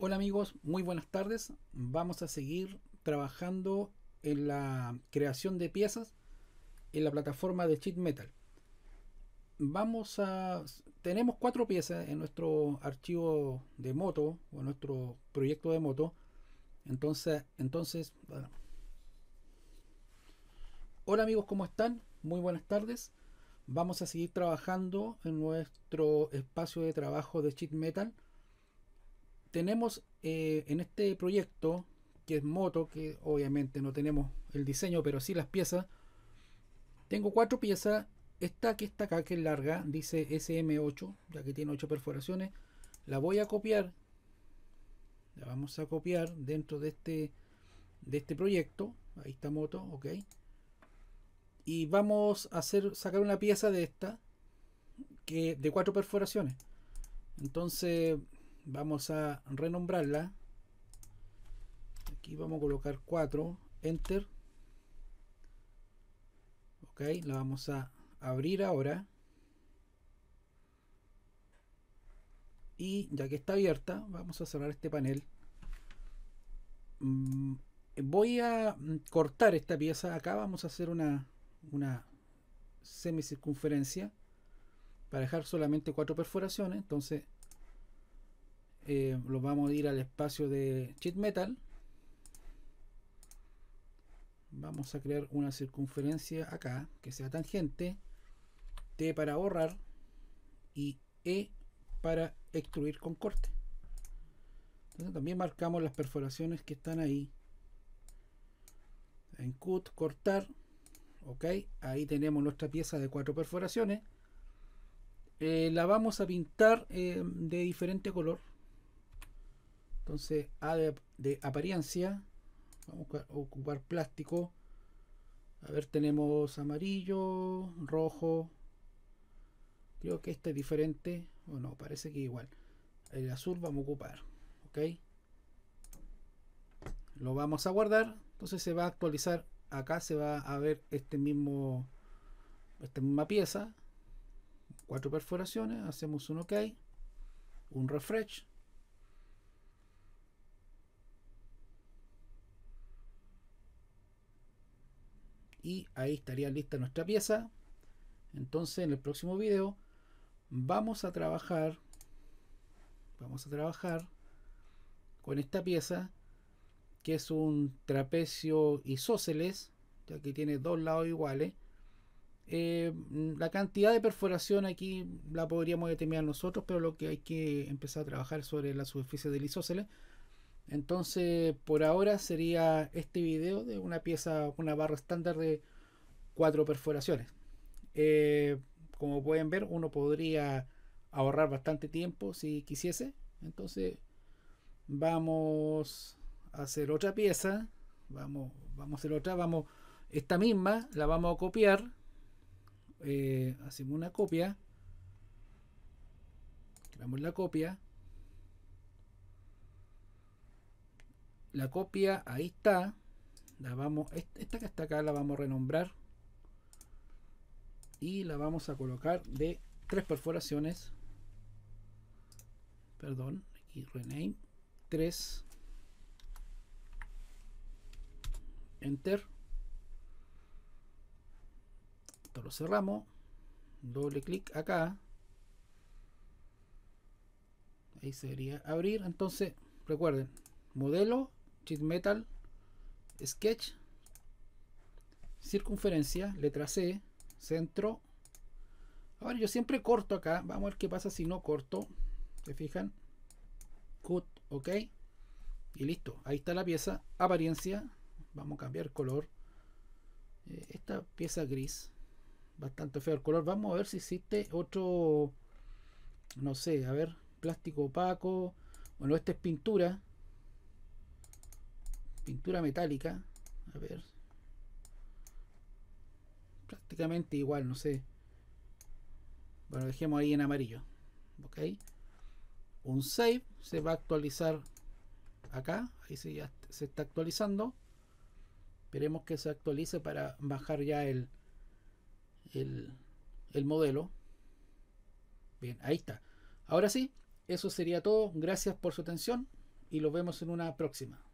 Hola amigos, muy buenas tardes. Vamos a seguir trabajando en la creación de piezas en la plataforma de Cheat Metal. Vamos a tenemos cuatro piezas en nuestro archivo de moto o nuestro proyecto de moto. Entonces, entonces, Hola amigos, ¿cómo están? Muy buenas tardes. Vamos a seguir trabajando en nuestro espacio de trabajo de Cheat Metal tenemos eh, en este proyecto, que es moto, que obviamente no tenemos el diseño, pero sí las piezas. Tengo cuatro piezas. Esta que está acá, que es larga, dice SM8, ya que tiene ocho perforaciones. La voy a copiar. La vamos a copiar dentro de este, de este proyecto. Ahí está moto, ok. Y vamos a hacer, sacar una pieza de esta, que, de cuatro perforaciones. Entonces, vamos a renombrarla aquí vamos a colocar 4 enter ok la vamos a abrir ahora y ya que está abierta vamos a cerrar este panel mm, voy a mm, cortar esta pieza acá vamos a hacer una una semicircunferencia para dejar solamente cuatro perforaciones entonces eh, lo vamos a ir al espacio de cheat metal vamos a crear una circunferencia acá que sea tangente T para borrar y E para extruir con corte también marcamos las perforaciones que están ahí en cut cortar ok ahí tenemos nuestra pieza de cuatro perforaciones eh, la vamos a pintar eh, de diferente color entonces, A de, apariencia, vamos a ocupar plástico. A ver, tenemos amarillo, rojo. Creo que este es diferente. O no, parece que igual. El azul vamos a ocupar. ¿Ok? Lo vamos a guardar. Entonces se va a actualizar. Acá se va a ver este mismo. Esta misma pieza. Cuatro perforaciones. Hacemos un OK. Un refresh. y ahí estaría lista nuestra pieza entonces en el próximo video vamos a trabajar vamos a trabajar con esta pieza que es un trapecio isósceles ya que tiene dos lados iguales eh, la cantidad de perforación aquí la podríamos determinar nosotros pero lo que hay que empezar a trabajar sobre la superficie del isósceles entonces, por ahora sería este video de una pieza, una barra estándar de cuatro perforaciones. Eh, como pueden ver, uno podría ahorrar bastante tiempo si quisiese. Entonces, vamos a hacer otra pieza. Vamos, vamos a hacer otra. Vamos, esta misma la vamos a copiar. Eh, hacemos una copia. Creamos la copia la copia ahí está la vamos esta que está acá la vamos a renombrar y la vamos a colocar de tres perforaciones perdón aquí rename 3 enter esto lo cerramos doble clic acá ahí sería abrir entonces recuerden modelo sheet metal, sketch, circunferencia, letra C, centro. Ahora yo siempre corto acá, vamos a ver qué pasa si no corto. ¿Se fijan? Cut, ok. Y listo, ahí está la pieza. Apariencia, vamos a cambiar color. Eh, esta pieza gris, bastante feo el color. Vamos a ver si existe otro, no sé, a ver, plástico opaco. Bueno, esta es pintura pintura metálica, a ver, prácticamente igual, no sé. Bueno, dejemos ahí en amarillo, ok. Un save se va a actualizar acá, ahí se, ya se está actualizando. Esperemos que se actualice para bajar ya el, el, el modelo. Bien, ahí está. Ahora sí, eso sería todo. Gracias por su atención y los vemos en una próxima.